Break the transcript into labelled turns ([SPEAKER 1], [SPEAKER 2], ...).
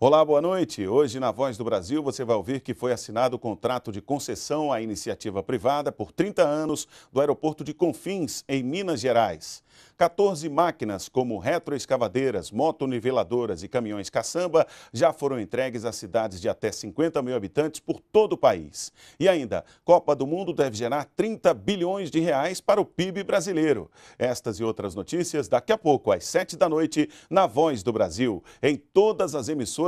[SPEAKER 1] Olá, boa noite. Hoje, na Voz do Brasil, você vai ouvir que foi assinado o contrato de concessão à iniciativa privada por 30 anos do aeroporto de Confins, em Minas Gerais. 14 máquinas, como retroescavadeiras, motoniveladoras e caminhões caçamba, já foram entregues a cidades de até 50 mil habitantes por todo o país. E ainda, Copa do Mundo deve gerar 30 bilhões de reais para o PIB brasileiro. Estas e outras notícias daqui a pouco, às 7 da noite, na Voz do Brasil, em todas as emissoras